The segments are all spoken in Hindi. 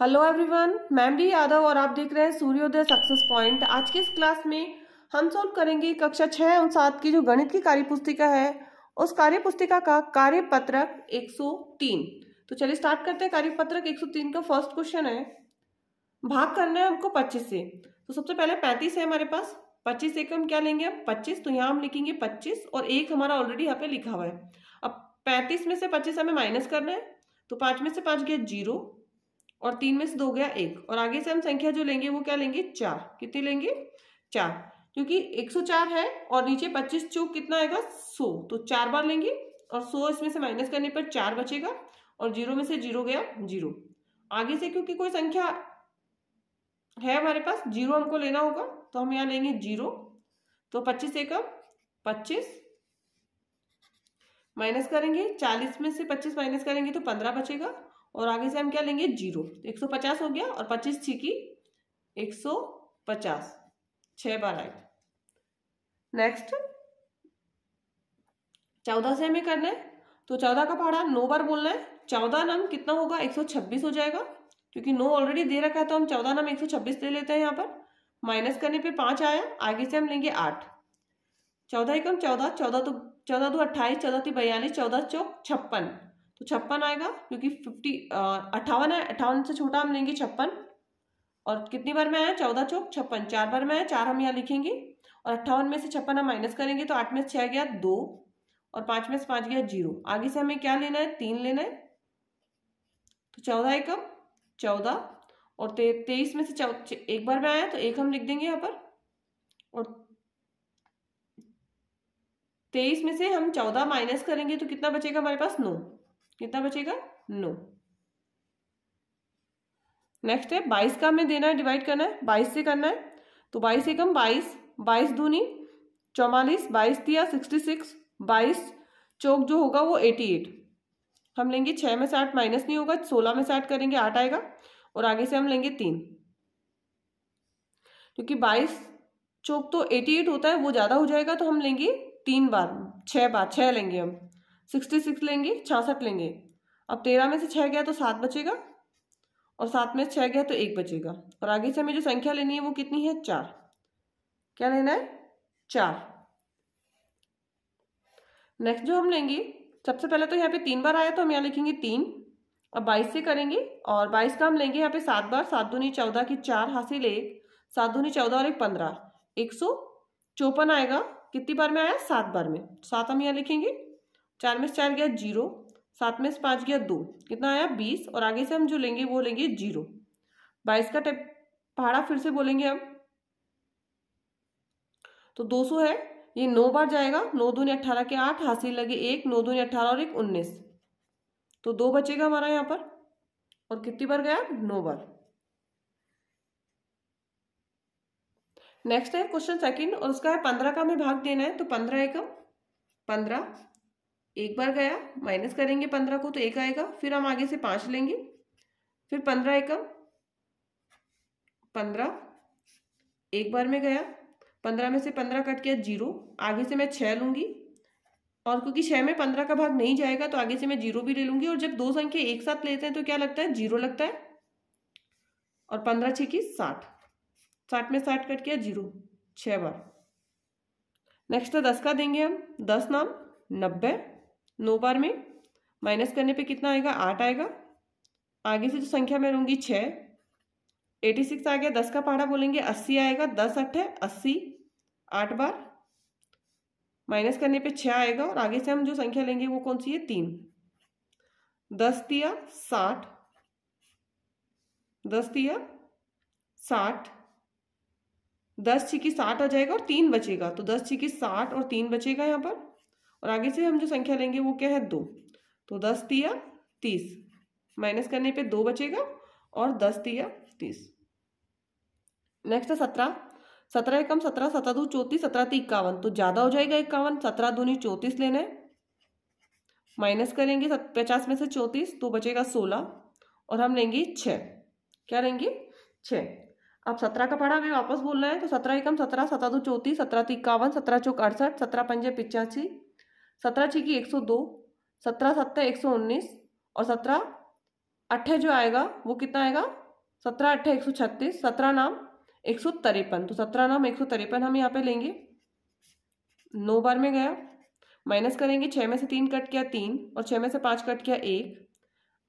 hello everyone ma'am D Yadav और आप देख रहे हैं सूर्योदय सक्सेस पॉइंट आज की इस क्लास में हम सोल्व करेंगे कक्षा छः और सात की जो गणित की कार्य पुस्तिका है उस कार्य पुस्तिका का कार्य पत्रक एक तो चलिए स्टार्ट करते हैं कार्य पत्रक एक का फर्स्ट क्वेश्चन है भाग करना है हमको पच्चीस से तो सबसे पहले पैंतीस है हमारे पास पच्चीस एक हम क्या लेंगे हम पच्चीस तो यहाँ हम लिखेंगे पच्चीस और एक हमारा ऑलरेडी यहाँ पे लिखा हुआ है अब पैंतीस में से पच्चीस हमें माइनस करना है तो पाँच में से पाँच गया जीरो और तीन में से दो गया एक और आगे से हम संख्या जो लेंगे वो क्या लेंगे चार कितनी लेंगे चार क्योंकि 104 है और नीचे 25 चौक कितना आएगा 100 तो चार बार लेंगे और 100 इसमें से माइनस करने पर चार बचेगा और जीरो में से जीरो गया जीरो आगे से क्योंकि कोई संख्या है हमारे पास जीरो हमको लेना होगा तो हम यहाँ लेंगे जीरो तो पच्चीस एकम पच्चीस माइनस करेंगे चालीस में से पच्चीस माइनस करेंगे तो पंद्रह बचेगा और आगे से हम क्या लेंगे जीरो एक सौ पचास हो गया और पच्चीस छी की एक सौ पचास छ बार आए नेक्स्ट चौदह से हमें करना है तो चौदह का पहाड़ा नौ बार बोलना है चौदह नाम कितना होगा एक सौ छब्बीस हो जाएगा क्योंकि नो ऑलरेडी दे रखा है तो हम चौदह नाम एक सौ छब्बीस ले लेते हैं यहाँ पर माइनस करने पे पांच आया आगे से हम लेंगे आठ चौदह एकम चौदह चौदह तो चौदह दो अट्ठाईस चौदह तीन बयालीस चौदह चौक छप्पन तो छप्पन आएगा क्योंकि फिफ्टी अट्ठावन है अट्ठावन से छोटा हम लेंगे छप्पन और कितनी बार में आया चौदह चौक छप्पन चार बार में आया चार हम यहाँ लिखेंगे और अट्ठावन में से छप्पन हम माइनस करेंगे तो आठ में से छः गया दो और पाँच में से पाँच गया जीरो आगे से हमें क्या लेना है तीन लेना है तो चौदह एकम चौदह और ते, तेईस में से चौ एक बार में आया तो एक हम लिख देंगे यहाँ पर और तेईस में से हम चौदह माइनस करेंगे तो कितना बचेगा हमारे पास नौ कितना बचेगा नो नेक्स्ट है बाईस का हमें देना है डिवाइड करना है बाईस से करना है तो बाईस एकम बाईस बाईस दूनी चौवालीस बाईस दिया सिक्सटी सिक्स बाईस चौक जो होगा वो एटी एट हम लेंगे छः में से आठ माइनस नहीं होगा सोलह में से आठ करेंगे आठ आएगा और आगे से हम लेंगे तीन क्योंकि बाईस चौक तो एटी एट होता है वो ज़्यादा हो जाएगा तो हम लेंगे तीन बार छः बार छः लेंगे हम सिक्सटी सिक्स लेंगे छियासठ लेंगे अब तेरह में से छः गया तो सात बचेगा और सात में से छः गया तो एक बचेगा और आगे से हमें जो संख्या लेनी है वो कितनी है चार क्या लेना है चार नेक्स्ट जो हम लेंगे सबसे पहले तो यहाँ पे तीन बार आया तो हम यहाँ लिखेंगे तीन अब बाईस से करेंगे और बाईस का हम लेंगे यहाँ पे सात बार सात दूनी चौदह की चार हासिल एक सात दूनी चौदह और एक पंद्रह एक सौ चौपन आएगा कितनी बार में आया सात बार में सात हम यहाँ लिखेंगे चार में से चार गया जीरो सात में से पाँच गया दो कितना आया बीस और आगे से हम जो लेंगे वो लेंगे जीरो बाईस का टेप पहाड़ा फिर से बोलेंगे हम तो दो सौ है ये नौ बार जाएगा नौ दूनी अट्ठारह के आठ हासिल लगे एक नौ दून अट्ठारह और एक उन्नीस तो दो बचेगा हमारा यहाँ पर और कितनी बार गया नौ बार नेक्स्ट है क्वेश्चन सेकंड और उसका है पंद्रह का हमें भाग देना है तो पंद्रह एकम पंद्रह एक बार गया माइनस करेंगे पंद्रह को तो एक आएगा फिर हम आगे से पांच लेंगे फिर पंद्रह एकम पंद्रह एक बार में गया पंद्रह में से पंद्रह कट गया जीरो आगे से मैं छह लूंगी और क्योंकि छह में पंद्रह का भाग नहीं जाएगा तो आगे से मैं जीरो भी ले लूंगी और जब दो संख्या एक साथ लेते हैं तो क्या लगता है जीरो लगता है और पंद्रह छ की साठ साठ में साठ कट गया जीरो छह बार नेक्स्ट तो दस का देंगे हम दस नाम नब्बे नौ बार में माइनस करने पे कितना आएगा आठ आएगा आगे से जो संख्या में रहूंगी छः एटी सिक्स आ गया दस का पहाड़ा बोलेंगे अस्सी आएगा दस अट्ठे अस्सी आठ बार माइनस करने पे छः आएगा और आगे से हम जो संख्या लेंगे वो कौन सी है तीन दस दिया साठ दस दिया साठ दस छिकी साठ आ जाएगा और तीन बचेगा तो दस छिकी साठ और तीन बचेगा यहाँ पर और आगे से हम जो संख्या लेंगे वो क्या है दो तो दस दिया तीस माइनस करने पे दो बचेगा और दस दिया तीस नेक्स्ट है सत्रह सत्रह एकम सत्रह सत्रह दो चौतीस सत्रह तीन तो इक्यावन तो ज़्यादा हो जाएगा इक्यावन सत्रह दूनी चौतीस लेना है माइनस करेंगे पचास में से चौंतीस तो बचेगा सोलह और हम लेंगे छः क्या लेंगे छः अब सत्रह का पढ़ा हमें वापस बोलना है तो सत्रह एकम सत्रह सत्रह दो चौतीस सत्रह तीन तो इक्यावन सत्रह चौक अड़सठ सत्रह पंजे पिचासी सत्रह छः की एक सौ दो सत्रह सत्तर एक सौ उन्नीस और सत्रह अट्ठे जो आएगा वो कितना आएगा सत्रह अट्ठे एक सौ छत्तीस सत्रह नाम एक सौ तिरपन तो सत्रह नाम एक सौ तिरपन हम यहाँ पे लेंगे नौ बार में गया माइनस करेंगे छः में से तीन कट किया तीन और छः में से पाँच कट किया एक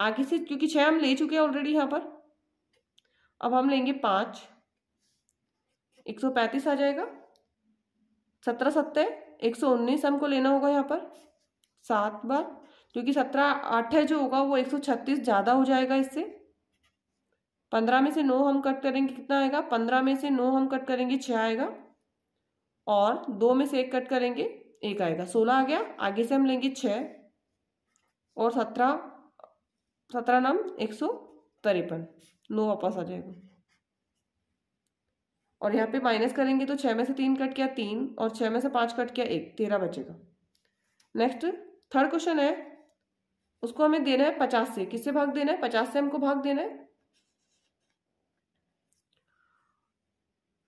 आगे से क्योंकि छः हम ले चुके हैं ऑलरेडी यहाँ पर अब हम लेंगे पाँच एक सौ पैंतीस आ जाएगा सत्रह सत्तर एक सौ उन्नीस हमको लेना होगा यहाँ पर सात बार क्योंकि सत्रह आठ जो होगा वो एक सौ छत्तीस ज़्यादा हो जाएगा इससे पंद्रह में से नौ हम कट करेंगे कितना आएगा पंद्रह में से नौ हम कट करेंगे छः आएगा और दो में से एक कट करेंगे एक आएगा सोलह आ गया आगे से हम लेंगे छः और सत्रह सत्रह नाम एक सौ तिरपन नौ वापस आ जाएगा और यहाँ पे माइनस करेंगे तो छः में से तीन कट किया तीन और छः में से पाँच कट किया एक तेरह बचेगा नेक्स्ट थर्ड क्वेश्चन है उसको हमें देना है पचास से किससे भाग देना है पचास से हमको भाग देना है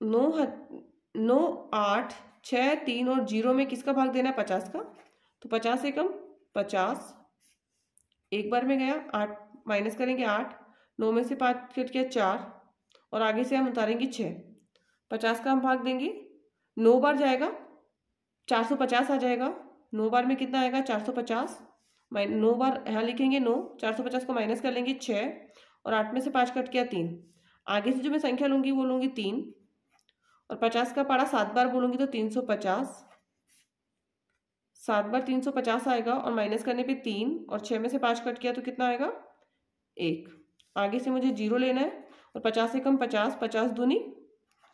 नौ नौ आठ छः तीन और जीरो में किसका भाग देना है पचास का तो पचास से कम पचास एक बार में गया आठ माइनस करेंगे आठ नौ में से पाँच कट गया चार और आगे से हम उतारेंगे छः पचास का हम भाग देंगे नौ बार जाएगा चार सौ पचास आ जाएगा नौ बार में कितना आएगा चार सौ पचास माइन नौ बार यहाँ लिखेंगे नौ चार सौ पचास को माइनस कर लेंगे छः और आठ में से पाँच कट किया तीन आगे से जो मैं संख्या लूँगी वो लूँगी तीन और पचास का पारा सात बार बोलूँगी तो तीन सौ पचास सात बार तीन सौ पचास आएगा और माइनस करने पे तीन और छः में से पाँच कट किया तो कितना आएगा एक आगे से मुझे जीरो लेना है और पचास से कम पचास पचास दूनी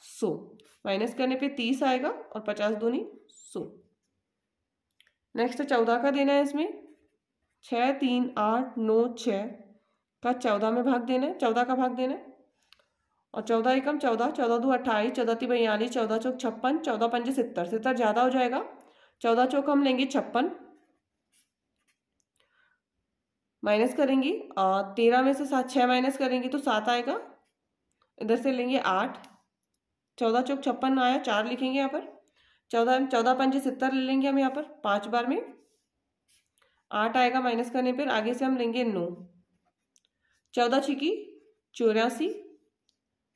सो माइनस करने पे तीस आएगा और पचास दूनी सो नेक्स्ट तो चौदह का देना है इसमें छ तीन आठ नौ छ का चौदह में भाग देना है चौदह का भाग देना है और चौदह एकम चौदह चौदह दो अट्ठाईस चौदह तीन बयालीस चौदह चौक छप्पन चौदह पंजे सत्तर सत्तर ज़्यादा हो जाएगा चौदह चौक हम लेंगे छप्पन माइनस करेंगे और तेरह में से सात छः माइनस करेंगे तो सात आएगा इधर से लेंगे आठ चौदह चौक छप्पन आया चार लिखेंगे यहाँ पर चौदह चौदह पंजे सत्तर ले लेंगे हम यहाँ पर पाँच बार में आठ आएगा माइनस करने पर आगे से हम लेंगे नौ चौदह छिकी चौरासी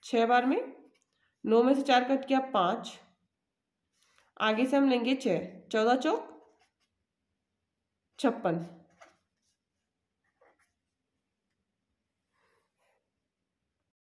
छः बार में नौ में से चार कट किया पाँच आगे से हम लेंगे छः चौदह चौक छप्पन